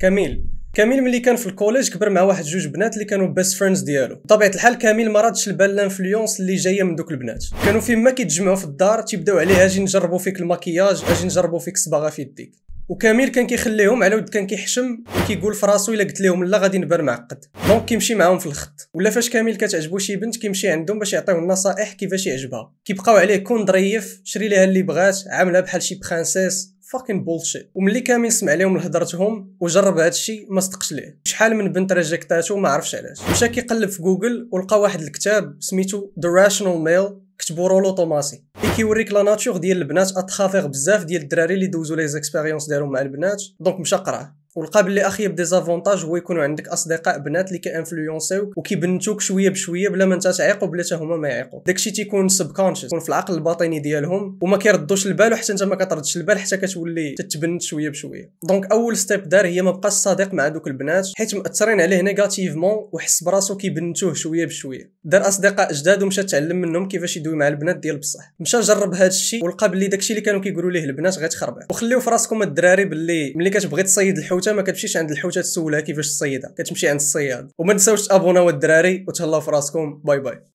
كميل كميل ملي كان في الكوليج كبر مع واحد جوج بنات اللي كانوا بيست فريندز ديالو بطبيعه الحال كميل ما رادش البال لانفلونس اللي جايه من دوك البنات كانوا فين ما كيتجمعوا في الدار تيبداو عليه اجي نجربوا فيك المكياج اجي نجربوا فيك الصباغه في يديك وكميل كان كيخليهم على ود كان كيحشم وكيقول في راسو الا قلت لهم لا غادي نبان معقد دونك كيمشي معاهم في الخط ولا فاش كميل كتعجبو شي بنت كيمشي عندهم باش يعطيوه النصائح كيفاش يعجبها كيبقاو عليه كون ظريف شري ليها اللي بغات عاملها بحال شي برانسيس فاكين بولشيت وملي كامل سمع لهم لهضرتهم وجرب هادشي ما صدقش ليه شحال من بنت ريجيكتاتو ما عرفش علاش مشى كيقلب في جوجل ولقى واحد الكتاب سميتو ذا راشنال ميل كتبو رولو توماسي اللي كيوريك لا ناتور ديال البنات اتخافيغ بزاف ديال الدراري اللي دوزو لي زيكسبيريونس ديالهم مع البنات دونك مشى قراه والقابل اخيب ديزافونتاج هو يكون عندك اصدقاء بنات اللي كانفلونسيو وكيبنتوك شويه بشويه بلا ما انت تعيق وبلا حتى هما ما يعيقوا داكشي تيكون سبكونشس يكون في العقل الباطني ديالهم وما كيردوش البال وحتى انت ما كتردش البال حتى كتولي تتبنت شويه بشويه دونك اول ستيب دار هي ما بقاش صادق مع دوك البنات حيت مأثرين عليه نيجاتيفمون وحس براسو كيبنتوه شويه بشويه دار اصدقاء جداد ومشى تعلم منهم كيفاش يدوي مع البنات ديال بصح مشى جرب هذا الشيء ولقى بلي داكشي اللي كانوا كيقولوا ليه البنات غيتخربع وخليو في راسكم الدراري باللي ملي كتبغي تصيد الحوت الحوته ما كتمشيش عند الحوته تسولها كيفاش تصيدها كتمشي عند الصياد وما تنساوش تابوناو الدراري وتهلاو في راسكم باي باي